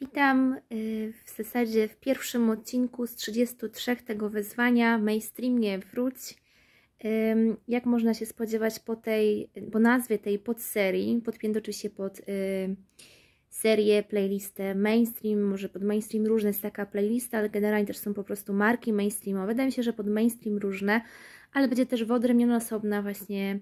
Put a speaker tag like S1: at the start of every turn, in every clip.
S1: Witam y, w zasadzie w pierwszym odcinku z 33 tego wyzwania Mainstream nie wróć. Jak można się spodziewać po tej, po nazwie tej podserii, podpięto oczywiście pod y, serię, playlistę mainstream, może pod mainstream różne jest taka playlista, ale generalnie też są po prostu marki mainstreamowe. Wydaje mi się, że pod mainstream różne, ale będzie też wyodrębniona osobna właśnie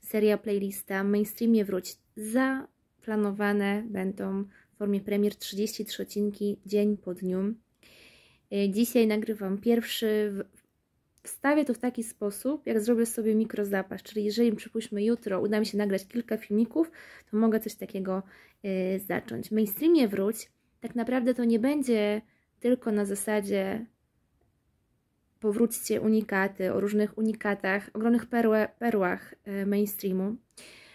S1: seria playlista mainstream nie wróć. Zaplanowane będą w formie premier 33 odcinki dzień po dniu. E, dzisiaj nagrywam pierwszy. Wstawię to w taki sposób, jak zrobię sobie mikrozapas, czyli jeżeli przypuśćmy jutro uda mi się nagrać kilka filmików, to mogę coś takiego e, zacząć. Mainstreamie wróć, tak naprawdę to nie będzie tylko na zasadzie powróćcie unikaty, o różnych unikatach, ogromnych perłach e, mainstreamu,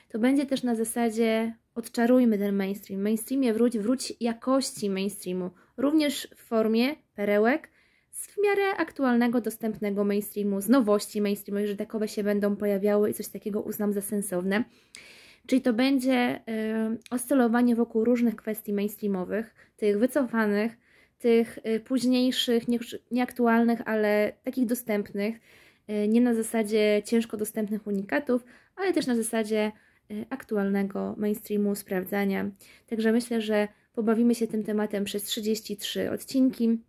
S1: to będzie też na zasadzie odczarujmy ten mainstream. Mainstreamie wróć, wróć jakości mainstreamu, również w formie perełek z w miarę aktualnego, dostępnego mainstreamu, z nowości mainstreamu, że takowe się będą pojawiały i coś takiego uznam za sensowne. Czyli to będzie y, oscylowanie wokół różnych kwestii mainstreamowych, tych wycofanych, tych y, późniejszych, nie, nieaktualnych, ale takich dostępnych, y, nie na zasadzie ciężko dostępnych unikatów, ale też na zasadzie Y, aktualnego mainstreamu sprawdzania. Także myślę, że pobawimy się tym tematem przez 33 odcinki.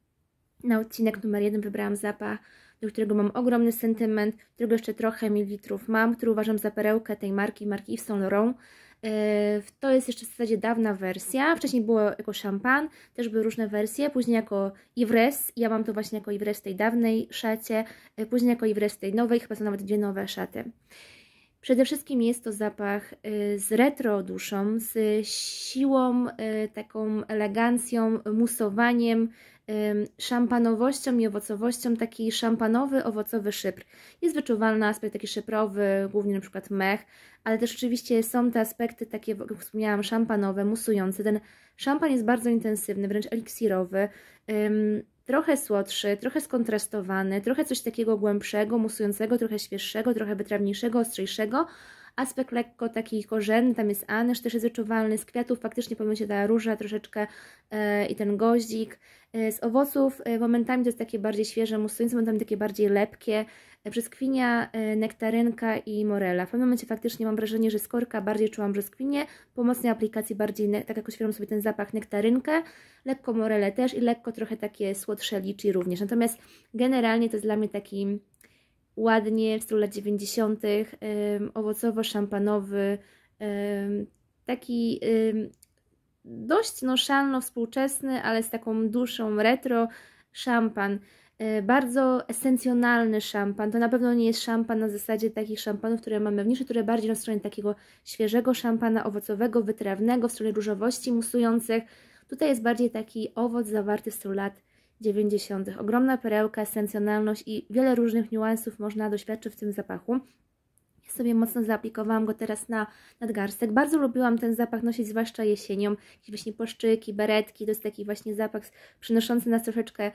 S1: Na odcinek numer 1 wybrałam zapach, do którego mam ogromny sentyment, którego jeszcze trochę mililitrów mam, który uważam za perełkę tej marki, marki Yves Saint Laurent. Y, to jest jeszcze w zasadzie dawna wersja. Wcześniej było jako szampan, też były różne wersje. Później jako Ivres, ja mam to właśnie jako Ivres tej dawnej szacie, y, później jako Ivres tej nowej, chyba są nawet dwie nowe szaty. Przede wszystkim jest to zapach y, z retro duszą, z siłą, y, taką elegancją, musowaniem, szampanowością i owocowością, taki szampanowy, owocowy szypr. Jest wyczuwalny aspekt taki szyprowy, głównie na przykład mech, ale też oczywiście są te aspekty takie, jak wspomniałam, szampanowe, musujące. Ten szampan jest bardzo intensywny, wręcz eliksirowy trochę słodszy, trochę skontrastowany, trochę coś takiego głębszego, musującego, trochę świeższego, trochę wytrawniejszego, ostrzejszego, aspekt lekko taki korzenny, tam jest anysz, też jest wyczuwalny, z kwiatów faktycznie pojawia się ta róża troszeczkę e, i ten goździk, e, z owoców e, momentami to jest takie bardziej świeże, musońce momentami takie bardziej lepkie, brzoskwinia, nektarynka i morela. W pewnym momencie faktycznie mam wrażenie, że z korka bardziej czułam brzoskwinie, po mocnej aplikacji bardziej, tak jak oświelam sobie ten zapach, nektarynkę, lekko morele też i lekko trochę takie słodsze liczy również. Natomiast generalnie to jest dla mnie taki ładnie, w stylu lat 90., owocowo-szampanowy, taki dość no szalno współczesny, ale z taką duszą retro szampan. E, bardzo esencjonalny szampan. To na pewno nie jest szampan na zasadzie takich szampanów, które mamy w niszy, które bardziej na stronie takiego świeżego szampana owocowego, wytrawnego, w stronie różowości musujących. Tutaj jest bardziej taki owoc zawarty w stylu lat 90. Ogromna perełka, esencjonalność i wiele różnych niuansów można doświadczyć w tym zapachu. Ja sobie mocno zaaplikowałam go teraz na nadgarstek. Bardzo lubiłam ten zapach nosić, zwłaszcza jesienią. Jakieś właśnie poszczyki, beretki, to jest taki właśnie zapach przynoszący nas troszeczkę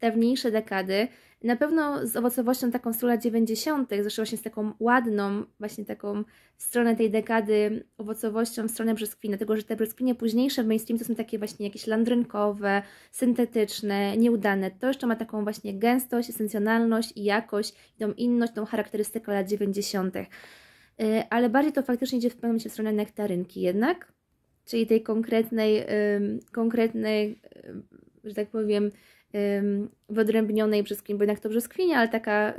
S1: dawniejsze dekady. Na pewno z owocowością taką z lat 90., zresztą właśnie z taką ładną, właśnie taką stronę tej dekady, owocowością w stronę brzoskwinie, dlatego że te brzoskwinie późniejsze w mainstream to są takie właśnie jakieś landrynkowe, syntetyczne, nieudane. To jeszcze ma taką właśnie gęstość, esencjonalność i jakość, tą inność, tą charakterystykę lat 90. Y, ale bardziej to faktycznie idzie w pewnym momencie w stronę nektarynki jednak, czyli tej konkretnej, konkretnej że tak powiem, wyodrębnionej brzoskwinie, bo jednak to brzoskwinia, ale taka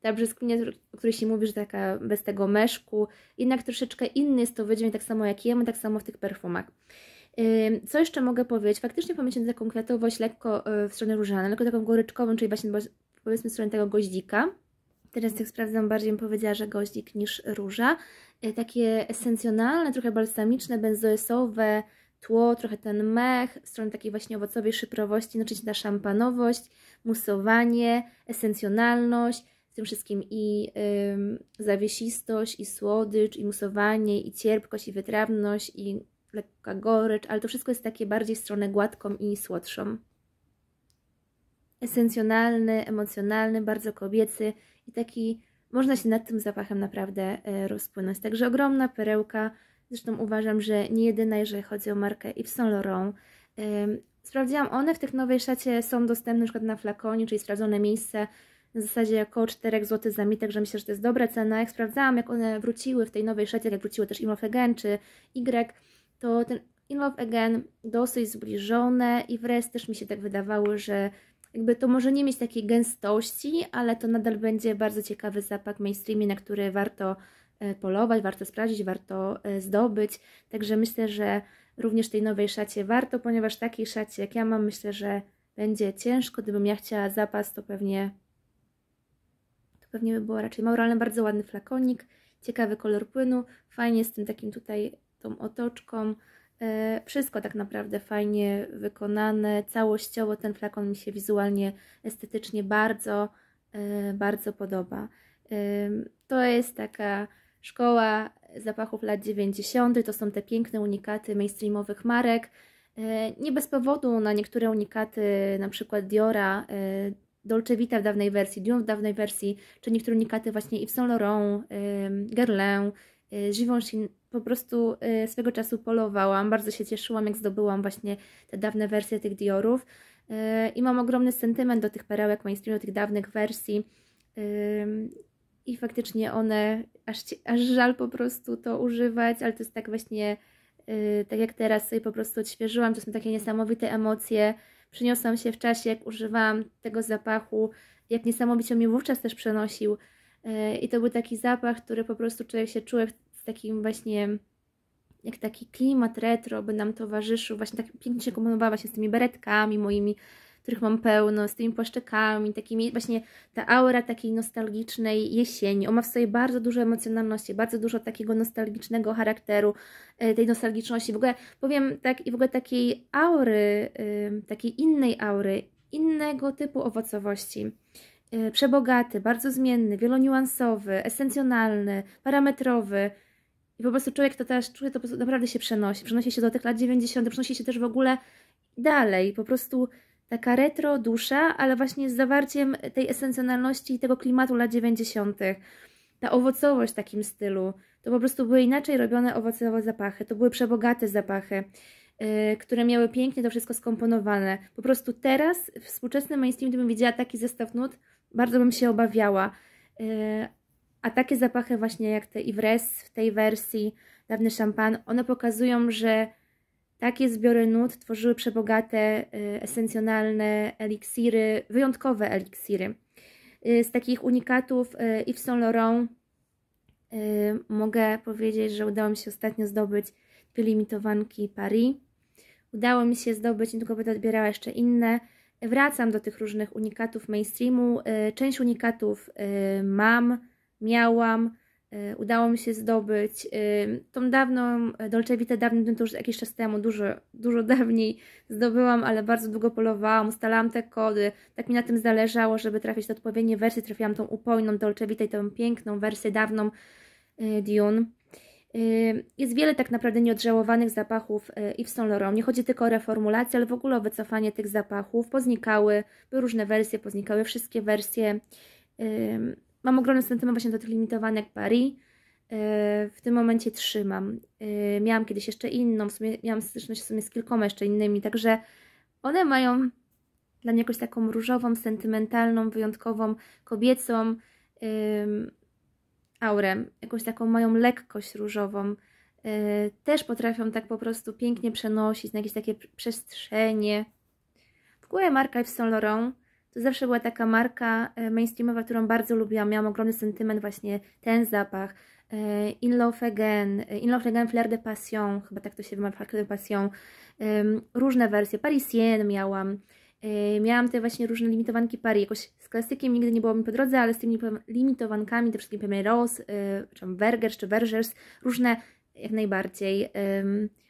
S1: ta brzoskwinia, o której się mówi, że taka bez tego meszku, jednak troszeczkę inny jest to wydźwięk, tak samo jak jemy, tak samo w tych perfumach. Co jeszcze mogę powiedzieć? Faktycznie pomyślałam taką kwiatowość lekko e, w stronę różaną, lekko taką goryczkową, czyli właśnie powiedzmy w stronę tego goździka. Teraz tak sprawdzam, bardziej bym powiedziała, że goździk niż róża. E, takie esencjonalne, trochę balsamiczne, benzoesowe, tło, trochę ten mech, strona takiej właśnie owocowej szyprowości, znaczy ta szampanowość, musowanie, esencjonalność, z tym wszystkim i zawiesistość, i słodycz, i musowanie, i cierpkość, i wytrawność, i lekka gorycz, ale to wszystko jest takie bardziej w stronę gładką i słodszą. Esencjonalny, emocjonalny, bardzo kobiecy i taki, można się nad tym zapachem naprawdę e, rozpłynąć. Także ogromna perełka Zresztą uważam, że nie jedyna, jeżeli chodzi o markę Yves Saint Laurent. Sprawdziłam, one w tych nowej szacie są dostępne np. na, na flakonie, czyli sprawdzone miejsce na zasadzie około 4 zł za mitek, że myślę, że to jest dobra cena. Jak sprawdzałam, jak one wróciły w tej nowej szacie, jak wróciły też In Love Again czy Y, to ten In Love Again dosyć zbliżone i wreszcie też mi się tak wydawało, że jakby to może nie mieć takiej gęstości, ale to nadal będzie bardzo ciekawy zapach mainstreamie, na który warto E, polować, warto sprawdzić, warto e, zdobyć. Także myślę, że również tej nowej szacie warto, ponieważ takiej szacie jak ja mam, myślę, że będzie ciężko. Gdybym ja chciała zapas, to pewnie to pewnie by było raczej moralne, Bardzo ładny flakonik, ciekawy kolor płynu, fajnie z tym takim tutaj tą otoczką. E, wszystko tak naprawdę fajnie wykonane, całościowo ten flakon mi się wizualnie, estetycznie bardzo, bardzo podoba. To jest taka Szkoła zapachów lat 90. to są te piękne unikaty mainstreamowych marek. E, nie bez powodu na niektóre unikaty, na przykład Diora, e, Dolce Vita w dawnej wersji, Dior w dawnej wersji, czy niektóre unikaty właśnie Yves Saint Laurent, e, Guerlain, Givenchy, po prostu swego czasu polowałam, bardzo się cieszyłam jak zdobyłam właśnie te dawne wersje tych Diorów i mam ogromny sentyment do tych perełek mainstreamu, do tych dawnych wersji i faktycznie one, aż, aż żal po prostu to używać, ale to jest tak właśnie, yy, tak jak teraz sobie po prostu odświeżyłam, to są takie niesamowite emocje, przeniosłam się w czasie, jak używałam tego zapachu, jak niesamowicie mi wówczas też przenosił yy, i to był taki zapach, który po prostu człowiek się czuł z takim właśnie jak taki klimat retro by nam towarzyszył, właśnie tak pięknie się kombinowała się z tymi beretkami moimi, których mam pełno, z tymi płaszczykami, takimi właśnie ta aura takiej nostalgicznej jesieni. On ma w sobie bardzo dużo emocjonalności, bardzo dużo takiego nostalgicznego charakteru, e, tej nostalgiczności. W ogóle powiem tak, i w ogóle takiej aury, e, takiej innej aury, innego typu owocowości e, przebogaty, bardzo zmienny, wieloniuansowy, esencjonalny, parametrowy. I po prostu człowiek to też czuje, to naprawdę się przenosi. Przenosi się do tych lat 90., przenosi się też w ogóle dalej. Po prostu taka retro dusza, ale właśnie z zawarciem tej esencjonalności i tego klimatu lat 90. Ta owocowość w takim stylu. To po prostu były inaczej robione owocowe zapachy. To były przebogate zapachy, yy, które miały pięknie to wszystko skomponowane. Po prostu teraz, w współczesnym mainstreamie, gdybym widziała taki zestaw nut, bardzo bym się obawiała. Yy, a takie zapachy właśnie jak te Ivres w tej wersji, dawny szampan, one pokazują, że takie zbiory nut tworzyły przebogate, y, esencjonalne eliksiry, wyjątkowe eliksiry. Y, z takich unikatów y, Yves Saint Laurent mogę powiedzieć, że udało mi się ostatnio zdobyć dwie limitowanki Paris. Udało mi się zdobyć, nie tylko będę odbierała jeszcze inne. Wracam do tych różnych unikatów mainstreamu. Część unikatów mam, miałam, Y, udało mi się zdobyć. Y, tą dawną Dolce Vita, dawnym, no to już jakiś czas temu, dużo, dużo dawniej zdobyłam, ale bardzo długo polowałam, ustalałam te kody, tak mi na tym zależało, żeby trafić do odpowiedniej wersji, trafiłam tą upojną Dolce Vita i tą piękną wersję dawną y, Dune. Jest wiele tak naprawdę nieodżałowanych zapachów Yves Saint Laurent. Nie chodzi tylko o reformulację, ale w ogóle o wycofanie tych zapachów. Poznikały, były różne wersje, poznikały wszystkie wersje Mam ogromny sentyment właśnie do tych limitowanek Paris. Y, w tym momencie trzymam. Y, miałam kiedyś jeszcze inną, w sumie, miałam styczność w sumie z kilkoma jeszcze innymi, także one mają dla mnie jakąś taką różową, sentymentalną, wyjątkową, kobiecą aurę, jakąś taką mają lekkość różową. Y, też potrafią tak po prostu pięknie przenosić na jakieś takie przestrzenie. W ogóle marka w Saint Laurent to zawsze była taka marka e, mainstreamowa, którą bardzo lubiłam. Miałam ogromny sentyment właśnie ten zapach. E, In Love Again, e, In Love Again Flair de Passion, chyba tak to się wymawia, Flair de Passion. Różne wersje, Parisienne miałam. Miałam te właśnie różne limitowanki Paris, jakoś z klasykiem nigdy nie było mi po drodze, ale z tymi limitowankami, te wszystkie Pemeros, czy vergers, czy vergers. różne jak najbardziej.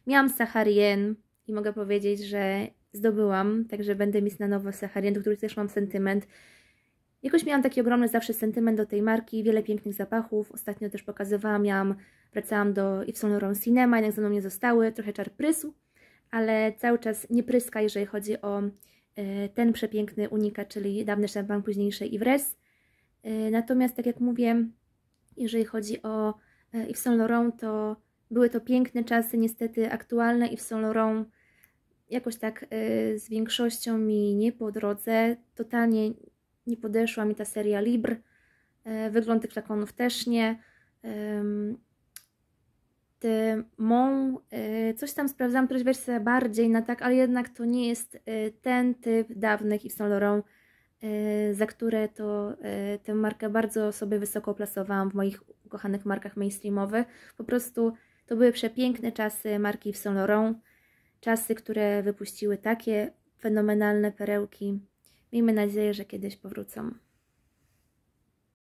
S1: Miałam Saharien i mogę powiedzieć, że zdobyłam, także będę mieć na nowo Saharien, do których też mam sentyment. Jakoś miałam taki ogromny zawsze sentyment do tej marki, wiele pięknych zapachów, ostatnio też pokazywałam, miałam, wracałam do Yves Saint Laurent Cinema, jednak ze mną nie zostały, trochę czar prysł, ale cały czas nie pryska, jeżeli chodzi o e, ten przepiękny unika, czyli dawny szampan, późniejszy Ivres. E, natomiast, tak jak mówię, jeżeli chodzi o e, Yves Saint Laurent, to były to piękne czasy, niestety aktualne Yves Saint Laurent jakoś tak y, z większością mi nie po drodze, totalnie nie podeszła mi ta seria Libr, y, wygląd tych flakonów też nie. te mą, y, coś tam sprawdzam, któreś wersje bardziej na tak, ale jednak to nie jest y, ten typ dawnych Yves Saint Laurent, za które to tę markę bardzo sobie wysoko plasowałam w moich ukochanych markach mainstreamowych. Po prostu to były przepiękne czasy marki Yves Saint Laurent, czasy, które wypuściły takie fenomenalne perełki. Miejmy nadzieję, że kiedyś powrócą.